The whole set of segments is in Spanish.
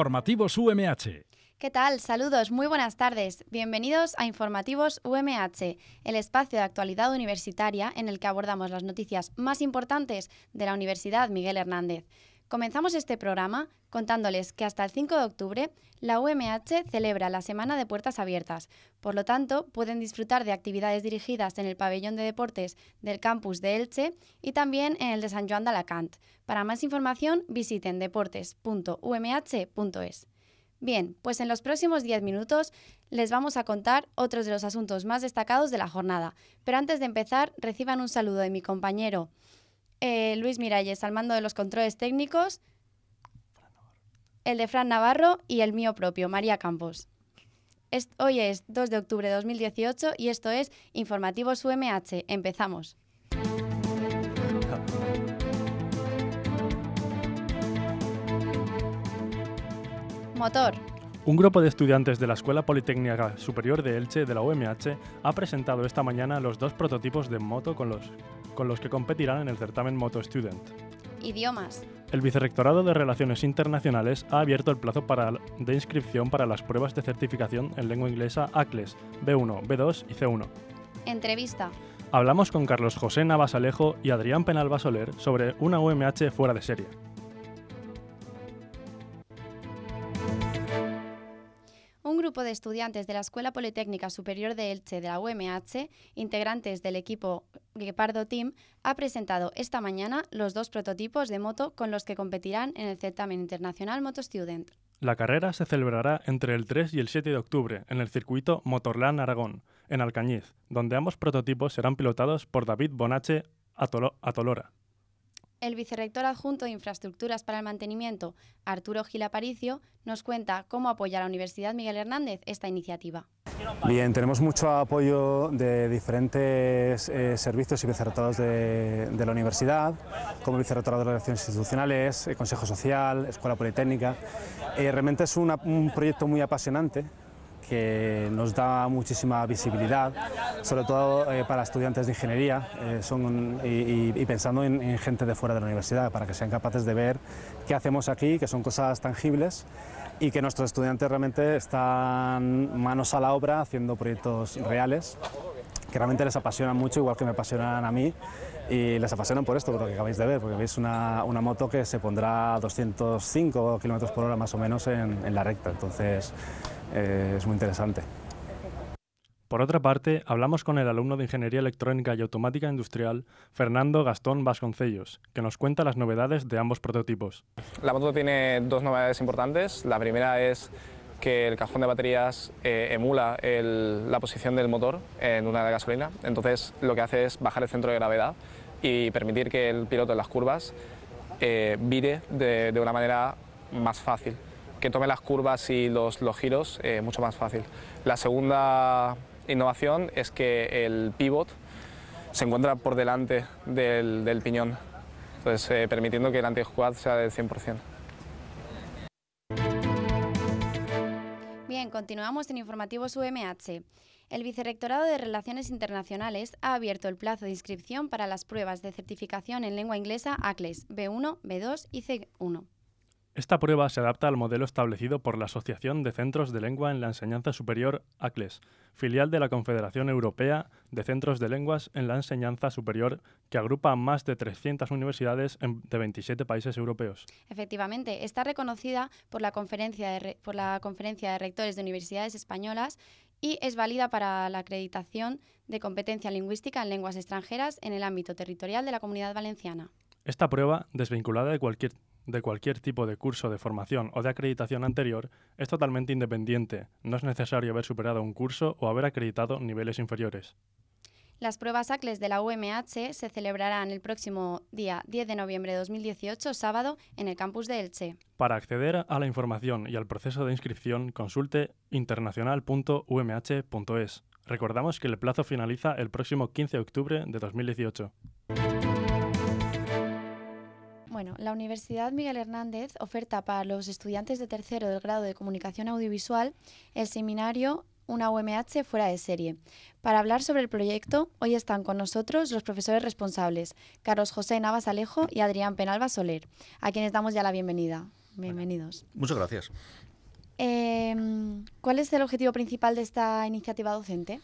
Informativos UMH. ¿Qué tal? Saludos, muy buenas tardes. Bienvenidos a Informativos UMH, el espacio de actualidad universitaria en el que abordamos las noticias más importantes de la Universidad Miguel Hernández. Comenzamos este programa contándoles que hasta el 5 de octubre la UMH celebra la Semana de Puertas Abiertas. Por lo tanto, pueden disfrutar de actividades dirigidas en el pabellón de deportes del campus de Elche y también en el de San Joan de Alacant. Para más información, visiten deportes.umh.es. Bien, pues en los próximos 10 minutos les vamos a contar otros de los asuntos más destacados de la jornada. Pero antes de empezar, reciban un saludo de mi compañero eh, Luis Miralles al mando de los controles técnicos, el de Fran Navarro y el mío propio, María Campos. hoy es 2 de octubre de 2018 y esto es Informativos UMH. Empezamos. Motor. Un grupo de estudiantes de la Escuela Politécnica Superior de Elche de la UMH ha presentado esta mañana los dos prototipos de moto con los, que competirán en el certamen Moto Student. Idiomas. El Vicerrectorado de Relaciones Internacionales ha abierto el plazo para, de inscripción para las pruebas de certificación en lengua inglesa ACLES, B1, B2 y C1. Entrevista. Hablamos con Carlos José Navasalejo y Adrián Penalba Soler sobre una UMH fuera de serie. grupo de estudiantes de la Escuela Politécnica Superior de Elche de la UMH, integrantes del equipo Guepardo Team, ha presentado esta mañana los dos prototipos de moto con los que competirán en el certamen internacional Moto Student. La carrera se celebrará entre el 3 y el 7 de octubre en el circuito Motorland Aragón, en Alcañiz, donde ambos prototipos serán pilotados por David Bonache Atolora. El vicerrector adjunto de Infraestructuras para el Mantenimiento, Arturo Gil Aparicio, nos cuenta cómo apoya la Universidad Miguel Hernández esta iniciativa. Bien, tenemos mucho apoyo de diferentes eh, servicios y vicerrectorados de, la universidad, como el vicerrectorado de Relaciones Institucionales, Consejo Social, Escuela Politécnica. Eh, realmente es un proyecto muy apasionante que nos da muchísima visibilidad, sobre todo eh, para estudiantes de ingeniería eh, son, y, pensando en, gente de fuera de la universidad, para que sean capaces de ver qué hacemos aquí, que son cosas tangibles y que nuestros estudiantes realmente están manos a la obra haciendo proyectos reales que realmente les apasionan mucho, igual que me apasionan a mí, y les apasionan por esto, por lo que acabáis de ver, porque veis una, moto que se pondrá a 205 km por hora más o menos en, en la recta, entonces eh, es muy interesante. Por otra parte, hablamos con el alumno de Ingeniería Electrónica y Automática Industrial, Fernando Gastón Vasconcellos, que nos cuenta las novedades de ambos prototipos. La moto tiene dos novedades importantes. La primera es que el cajón de baterías eh, emula la posición del motor en una de gasolina. Entonces, lo que hace es bajar el centro de gravedad y permitir que el piloto en las curvas eh, vire de una manera más fácil que tome las curvas y los, giros eh, mucho más fácil. La segunda innovación es que el pivot se encuentra por delante del, piñón, entonces eh, permitiendo que el anti sea del 100%. Bien, continuamos en Informativos UMH. El Vicerrectorado de Relaciones Internacionales ha abierto el plazo de inscripción para las pruebas de certificación en lengua inglesa ACLES B1, B2 y C1. Esta prueba se adapta al modelo establecido por la Asociación de Centros de Lengua en la Enseñanza Superior ACLES, filial de la Confederación Europea de Centros de Lenguas en la Enseñanza Superior, que agrupa a más de 300 universidades de 27 países europeos. Efectivamente, está reconocida por la, conferencia por la Conferencia de Rectores de Universidades Españolas y es válida para la acreditación de competencia lingüística en lenguas extranjeras en el ámbito territorial de la Comunidad Valenciana. Esta prueba, desvinculada de cualquier de cualquier tipo de curso de formación o de acreditación anterior es totalmente independiente. No es necesario haber superado un curso o haber acreditado niveles inferiores. Las pruebas ACLES de la UMH se celebrarán el próximo día 10 de noviembre de 2018, sábado, en el campus de Elche. Para acceder a la información y al proceso de inscripción, consulte internacional.umh.es. Recordamos que el plazo finaliza el próximo 15 de octubre de 2018. Bueno, la Universidad Miguel Hernández oferta para los estudiantes de tercero del grado de Comunicación Audiovisual el seminario Una UMH fuera de serie. Para hablar sobre el proyecto, hoy están con nosotros los profesores responsables, Carlos José Navas Alejo y Adrián Penalba Soler, a quienes damos ya la bienvenida. Bienvenidos. muchas gracias. Em, ¿Cuál es el objetivo principal de esta iniciativa docente?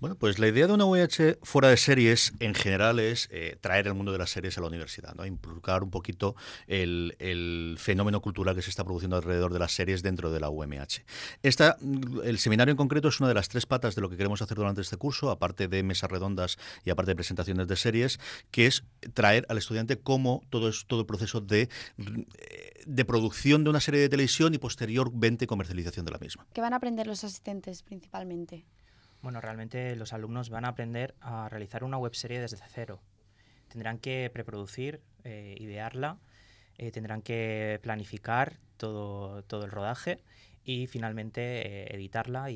Bueno, pues la idea de una UMH fuera de series en general es eh, traer el mundo de las series a la universidad, ¿no? implicar un poquito el, fenómeno cultural que se está produciendo alrededor de las series dentro de la UMH. Esta, el seminario en concreto es una de las tres patas de lo que queremos hacer durante este curso, aparte de mesas redondas y aparte de presentaciones de series, que es traer al estudiante cómo todo, es, todo el proceso de, eh, de producción de una serie de televisión y posteriormente de la misma. ¿Qué van a aprender los asistentes principalmente? Bueno, realmente los alumnos van a aprender a realizar una webserie desde cero. Tendrán que preproducir, eh, idearla, eh, tendrán que planificar todo, todo el rodaje y finalmente eh, editarla ah,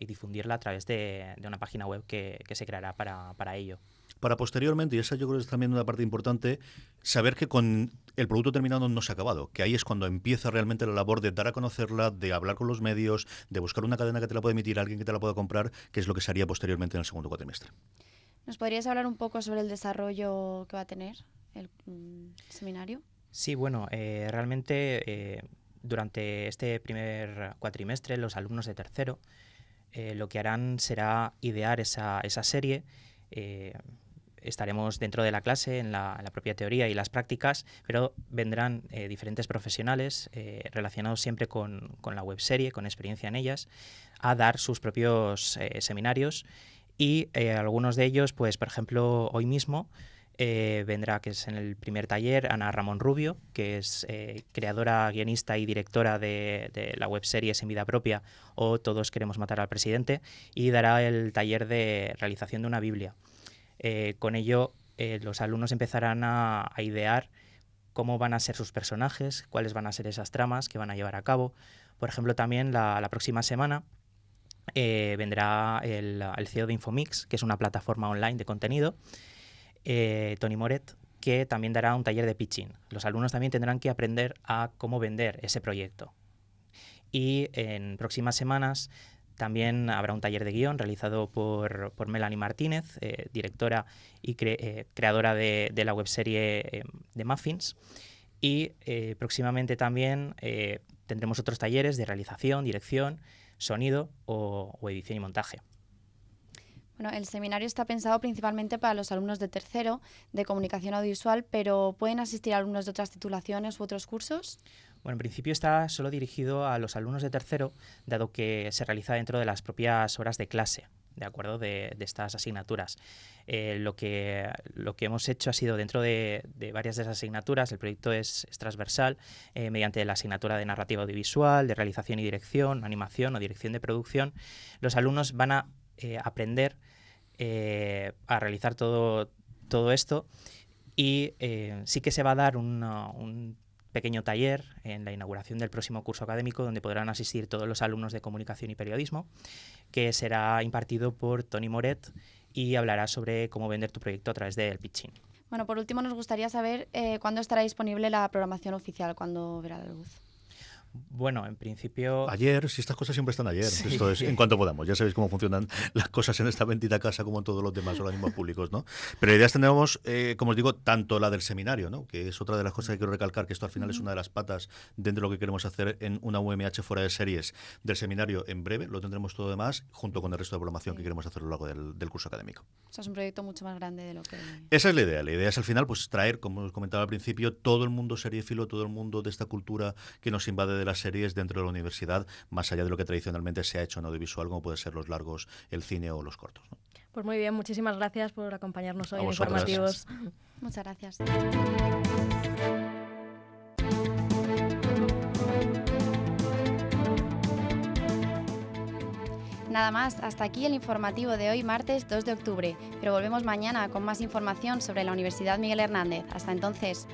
y, difundirla a través de, una página web que, se creará para, para ello para posteriormente, y esa yo creo que es también una parte importante, saber que con el producto terminado no se ha acabado, que ahí es cuando empieza realmente la labor de dar a conocerla, de hablar con los medios, de buscar una cadena que te la pueda emitir, alguien que te la pueda comprar, que es lo que se haría posteriormente en el segundo cuatrimestre. ¿Nos podrías hablar un poco sobre el desarrollo que va a tener el mm, seminario? Sí, bueno, eh, realmente eh, durante este primer cuatrimestre los alumnos de tercero eh, lo que harán será idear esa, esa serie estaremos dentro de la clase, en la, propia teoría y las prácticas, pero vendrán eh, diferentes profesionales eh, relacionados siempre con, con la webserie, con experiencia en ellas, a dar sus propios eh, seminarios y algunos de ellos, pues por ejemplo, hoy mismo vendrá, que es en el primer taller, Ana Ramón Rubio, que es creadora, guionista y directora de, de la webserie En Vida Propia o Todos Queremos Matar al Presidente, y dará el taller de realización de una Biblia. Eh, con ello, eh, los alumnos empezarán a, idear cómo van a ser sus personajes, cuáles van a ser esas tramas que van a llevar a cabo. Por ejemplo, también la, próxima semana eh, vendrá el, el, CEO de Infomix, que es una plataforma online de contenido, Tony Moret, que también dará un taller de pitching. Los alumnos también tendrán que aprender a cómo vender ese proyecto. Y en próximas semanas también habrá un taller de guión realizado por, Melanie Martínez, eh, directora y eh, creadora de, la webserie eh, de Muffins. Y próximamente también tendremos otros talleres de realización, dirección, sonido o edición y montaje. Bueno, el seminario está pensado principalmente para los alumnos de tercero de comunicación audiovisual, pero ¿pueden asistir alumnos de otras titulaciones u otros cursos? Bueno, en principio está solo dirigido a los alumnos de tercero, dado que se realiza dentro de las propias horas de clase. De acuerdo, de, estas asignaturas. Eh, lo, que, lo que hemos hecho ha sido dentro de, varias de esas asignaturas, el proyecto es, transversal, eh, mediante la asignatura de narrativa audiovisual, de realización y dirección, animación o dirección de producción, los alumnos van a eh, aprender eh, a realizar todo, todo esto. Y eh, sí que se va a dar un pequeño taller en la inauguración del próximo curso académico donde podrán asistir todos los alumnos de comunicación y periodismo, que será impartido por Tony Moret y hablará sobre cómo vender tu proyecto a través del pitching. Bueno, por último nos gustaría saber cuándo estará disponible la programación oficial, cuando verá la luz. Bueno, en principio... Ayer, si estas cosas siempre están ayer, esto es en cuanto podamos, ya sabéis cómo funcionan las cosas en esta bendita casa como en todos los demás organismos públicos, ¿no? Pero ideas tenemos, eh, como os digo, tanto la del seminario, ¿no? que es otra de las cosas que quiero recalcar, que esto al final es una de las patas dentro de lo que queremos hacer en una UMH fuera de series del seminario en breve, lo tendremos todo demás, junto con el resto de programación que queremos hacer a lo largo del, del curso académico. O sea, es un proyecto mucho más grande de lo que... Esa es la idea, la idea es al final pues traer, como os comentaba al principio, todo el mundo seriéfilo, todo el mundo de esta cultura que nos invade de las series dentro de la universidad, más allá de lo que tradicionalmente se ha hecho en audiovisual, como puede ser los largos, el cine o los cortos. Pues muy bien, muchísimas gracias por acompañarnos hoy en Informativos. Muchas gracias. Nada más, hasta aquí el informativo de hoy, martes 2 de octubre, pero volvemos mañana con más información sobre la Universidad Miguel Hernández. Hasta entonces.